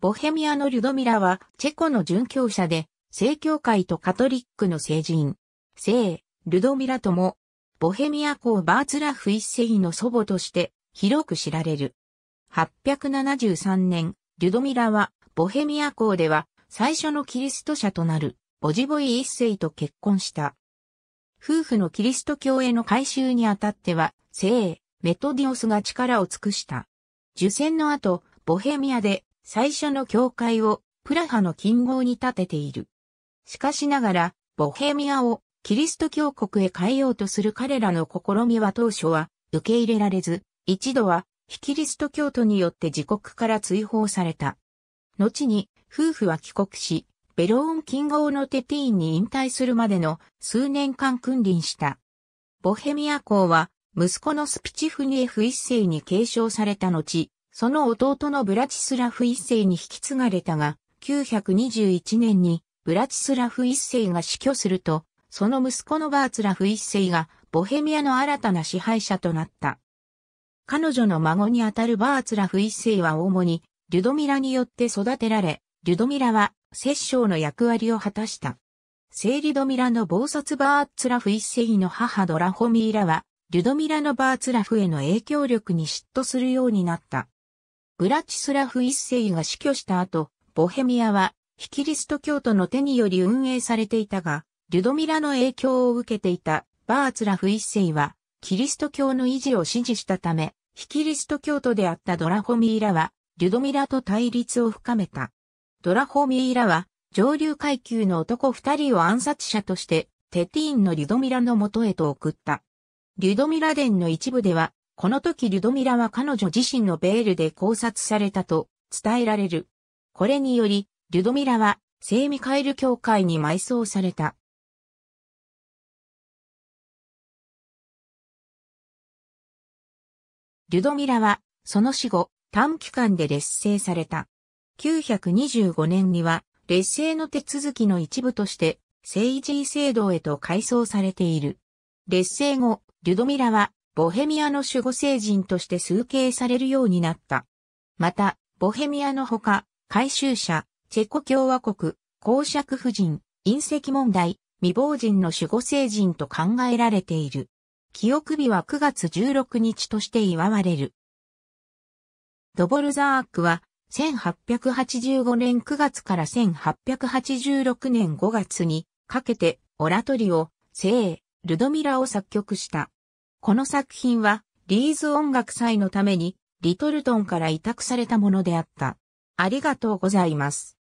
ボヘミアのリュドミラは、チェコの殉教者で、正教会とカトリックの聖人。聖、ルドミラとも、ボヘミア公バーツラフ一世の祖母として、広く知られる。873年、リュドミラは、ボヘミア公では、最初のキリスト者となる、ボジボイ一世と結婚した。夫婦のキリスト教への改修にあたっては、聖、メトディオスが力を尽くした。受選の後、ボヘミアで最初の教会をプラハの近郊に建てている。しかしながら、ボヘミアをキリスト教国へ変えようとする彼らの試みは当初は受け入れられず、一度は非キリスト教徒によって自国から追放された。後に夫婦は帰国し、ベローン近郊のテティーンに引退するまでの数年間君臨した。ボヘミア公は息子のスピチフニエフ一世に継承された後、その弟のブラチスラフ一世に引き継がれたが、921年にブラチスラフ一世が死去すると、その息子のバーツラフ一世がボヘミアの新たな支配者となった。彼女の孫にあたるバーツラフ一世は主にリュドミラによって育てられ、リュドミラは摂政の役割を果たした。聖リドミラの暴殺バーツラフ一世の母ドラホミーラは、リュドミラのバーツラフへの影響力に嫉妬するようになった。ブラチスラフ一世が死去した後、ボヘミアは、ヒキリスト教徒の手により運営されていたが、リュドミラの影響を受けていたバーツラフ一世は、キリスト教の維持を支持したため、ヒキリスト教徒であったドラホミーラは、リュドミラと対立を深めた。ドラホミーラは、上流階級の男二人を暗殺者として、テティーンのリュドミラの元へと送った。リュドミラ伝の一部では、この時リュドミラは彼女自身のベールで考察されたと伝えられる。これにより、リュドミラは聖ミカエル教会に埋葬された。リュドミラは、その死後、短期間で劣勢された。925年には、劣勢の手続きの一部として、政治制度へと改装されている。劣勢後、リュドミラはボヘミアの守護聖人として崇敬されるようになった。また、ボヘミアのほか、回収者、チェコ共和国、公爵夫人、隕石問題、未亡人の守護聖人と考えられている。記憶日は9月16日として祝われる。ドボルザークは、1885年9月から1886年5月にかけて、オラトリオ、聖、ルドミラを作曲した。この作品は、リーズ音楽祭のために、リトルトンから委託されたものであった。ありがとうございます。